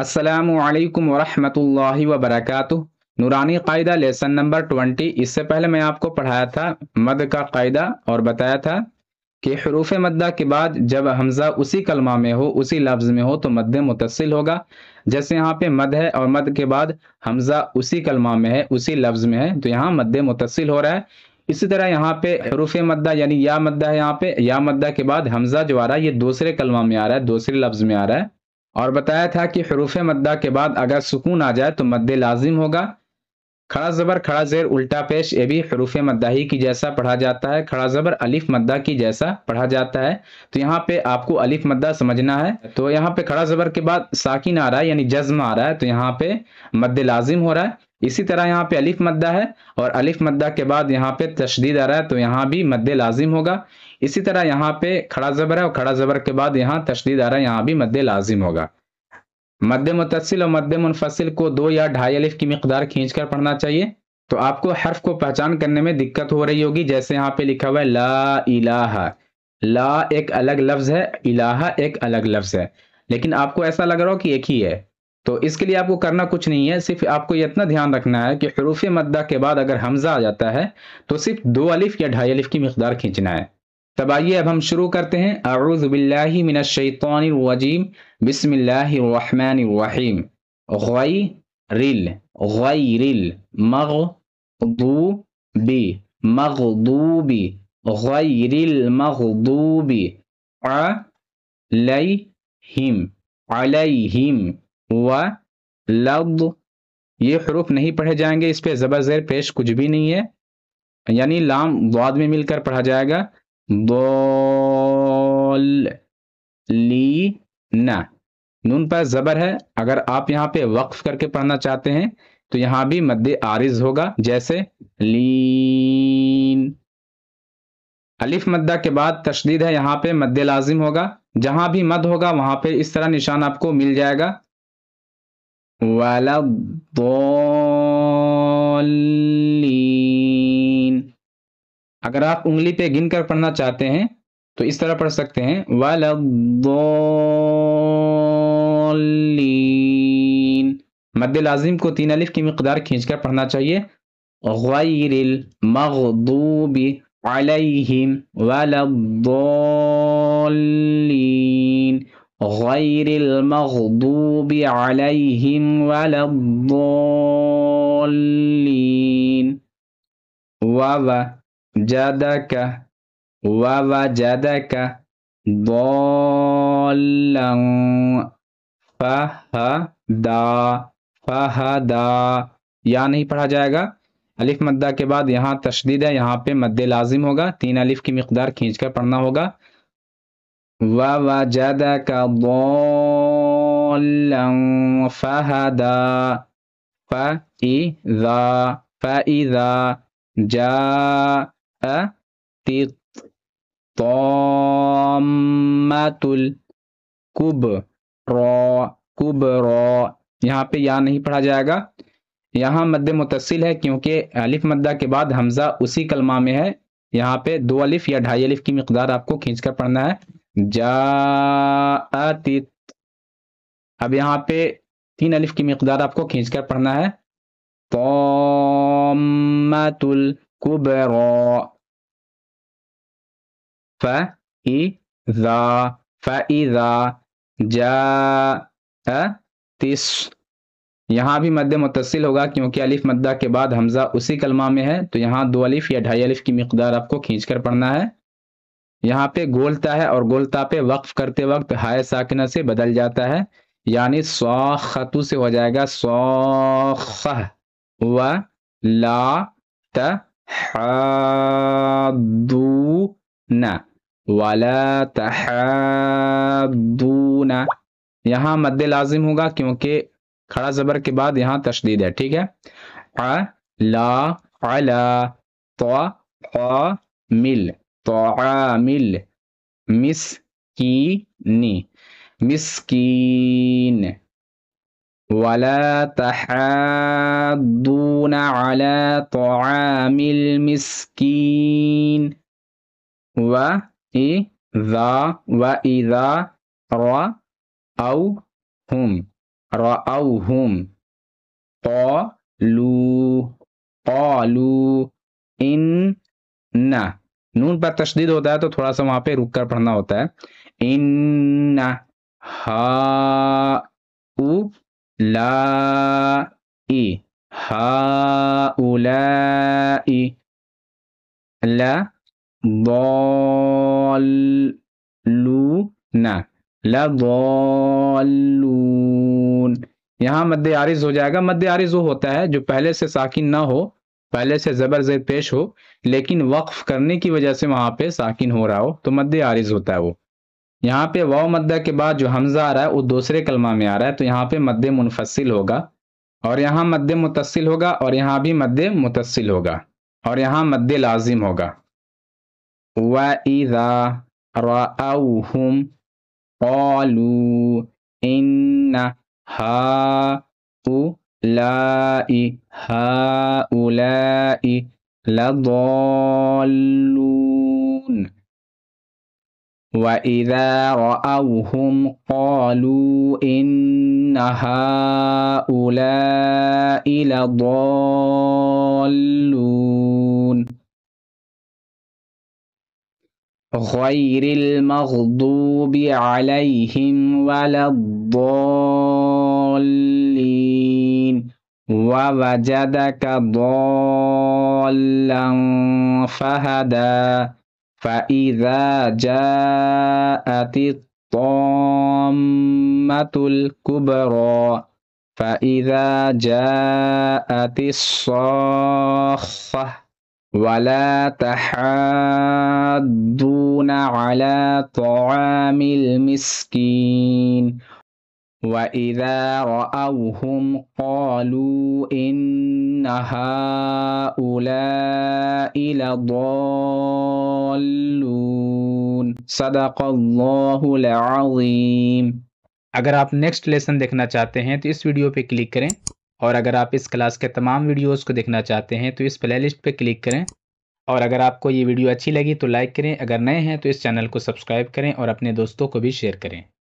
السلام علیکم ورحمۃ اللہ وبرکاتہ نورانی قاعدہ لیسن نمبر ٹونٹی اس سے پہلے میں آپ کو پڑھایا تھا مد کا قاعدہ اور بتایا تھا کہ حروف مدہ کے بعد جب حمزہ اسی کلمہ میں ہو اسی لفظ میں ہو تو مد متصل ہوگا جیسے یہاں پہ مد ہے اور مد کے بعد حمزہ اسی کلمہ میں ہے اسی لفظ میں ہے تو یہاں مد متصل ہو رہا ہے اسی طرح یہاں پہ حروف مدہ یعنی یا مدہ ہے یہاں پہ یا مدہ کے بعد حمزہ جو آ رہا ہے یہ دوسرے کلمہ میں آ رہا ہے دوسرے لفظ میں آ رہا ہے اور بتایا تھا کہ حروف مدہ کے بعد اگر سکون آ جائے تو مد لازم ہوگا کھڑا زبر کھڑا زیر الٹا پیش اے حروف مدہ ہی کی جیسا پڑھا جاتا ہے کھڑا زبر الف مدہ کی جیسا پڑھا جاتا ہے تو یہاں پہ آپ کو الف مدہ سمجھنا ہے تو یہاں پہ کھڑا زبر کے بعد ساکن آ رہا ہے یعنی جزم آ رہا ہے تو یہاں پہ مد لازم ہو رہا ہے اسی طرح یہاں پہ الف مدہ ہے اور الف مدہ کے بعد یہاں پہ تشدید آ رہا ہے تو یہاں بھی مد لازم ہوگا اسی طرح یہاں پہ کھڑا زبر ہے اور کھڑا زبر کے بعد یہاں تشدید آ رہا ہے یہاں بھی مد لازم ہوگا مد متصل اور مد منفصل کو دو یا ڈھائی الف کی مقدار کھینچ کر پڑھنا چاہیے تو آپ کو حرف کو پہچان کرنے میں دقت ہو رہی ہوگی جیسے یہاں پہ لکھا ہوا ہے لا الہ لا ایک الگ لفظ ہے الہ ایک الگ لفظ ہے لیکن آپ کو ایسا لگ رہا ہو کہ ایک ہی ہے تو اس کے لیے آپ کو کرنا کچھ نہیں ہے صرف آپ کو یہ اتنا دھیان رکھنا ہے کہ حروف مدہ کے بعد اگر حمزہ آ جاتا ہے تو صرف دو الف یا ڈھائی الف کی مقدار کھینچنا ہے تب آئیے اب ہم شروع کرتے ہیں اعوذ باللہ من الشیطان الرجیم بسم اللہ الرحمن غی غیرل غی رل مغ غیر غی علیہم علیہم و لب یہ حروف نہیں پڑھے جائیں گے اس پہ زبر زیر پیش کچھ بھی نہیں ہے یعنی لام واد میں مل کر پڑھا جائے گا نون پر زبر ہے اگر آپ یہاں پہ وقف کر کے پڑھنا چاہتے ہیں تو یہاں بھی مد عارض ہوگا جیسے لین الف مدہ کے بعد تشدید ہے یہاں پہ مد لازم ہوگا جہاں بھی مد ہوگا وہاں پہ اس طرح نشان آپ کو مل جائے گا وال اگر آپ انگلی پہ گن کر پڑھنا چاہتے ہیں تو اس طرح پڑھ سکتے ہیں وال مد لازم کو تین الف کی مقدار کھینچ کر پڑھنا چاہیے غیر المغضوب علیہم غير المغضوب عليهم ولا الضالين ووجدك ووجدك ضالا فهدا فهدا یا نہیں پڑھا جائے گا الف مدہ کے بعد یہاں تشدید ہے یہاں پہ مد لازم ہوگا تین الف کی مقدار کھینچ کر پڑھنا ہوگا وَوَجَدَكَ ضَالًا فَهَدَى فَإِذَا فَإِذَا ف علب الْكُبْرَى کبرا یہاں پہ یہاں نہیں پڑھا جائے گا یہاں مد متصل ہے کیونکہ الف مدہ کے بعد حمزہ اسی کلمہ میں ہے یہاں پہ دو الف یا ڈھائی الف کی مقدار آپ کو کھینچ کر پڑھنا ہے اب یہاں پہ تین الف کی مقدار آپ کو کھینچ کر پڑھنا ہے القبر تل فإذا جا تس یہاں بھی مد متصل ہوگا کیونکہ الف مدہ کے بعد حمزہ اسی کلمہ میں ہے تو یہاں دو الف یا ڈھائی الف کی مقدار آپ کو کھینچ کر پڑھنا ہے یہاں پہ گولتا ہے اور گولتا پہ وقف کرتے وقت ہائے ساکنہ سے بدل جاتا ہے یعنی سوختو سے ہو جائے گا سوخ و لا تحادون ولا تحادون یہاں مد لازم ہوگا کیونکہ کھڑا زبر کے بعد یہاں تشدید ہے ٹھیک ہے ا لا مل طعام المسكين مسكين ولا تحاضون على طعام المسكين وإذا وإذا رأوهم رأوهم قالوا قالوا إن نون پر تشدید ہوتا ہے تو تھوڑا سا وہاں پہ رک کر پڑھنا ہوتا ہے لون یہاں مد عارض ہو جائے گا مد عارض وہ ہوتا ہے جو پہلے سے ساکین نہ ہو پہلے سے زبر زید پیش ہو لیکن وقف کرنے کی وجہ سے وہاں پہ ساکن ہو رہا ہو تو مد عارض ہوتا ہے وہ یہاں پہ واؤ مدہ کے بعد جو حمزہ آ رہا ہے وہ دوسرے کلمہ میں آ رہا ہے تو یہاں پہ مد منفصل ہوگا اور یہاں مد متصل ہوگا اور یہاں بھی مد متصل ہوگا اور یہاں مد لازم ہوگا وَإِذَا رَأَوْهُمْ قَالُوا إِنَّ هَا هؤلاء هؤلاء لضالون وإذا رأوهم قالوا إن هؤلاء لضالون غير المغضوب عليهم ولا الضالين ووجدك ضالا فهدى فإذا جاءت الطامة الكبرى فإذا جاءت الصاخة ولا تحاضون على طعام المسكين وَإِذَا رَأَوْهُمْ قَالُوا إِنَّ لَضَالُّونَ الْعَظِيمُ اگر آپ نیکسٹ لیسن دیکھنا چاہتے ہیں تو اس ویڈیو پہ کلک کریں اور اگر آپ اس کلاس کے تمام ویڈیوز کو دیکھنا چاہتے ہیں تو اس پلے لسٹ پہ کلک کریں اور اگر آپ کو یہ ویڈیو اچھی لگی تو لائک کریں اگر نئے ہیں تو اس چینل کو سبسکرائب کریں اور اپنے دوستوں کو بھی شیئر کریں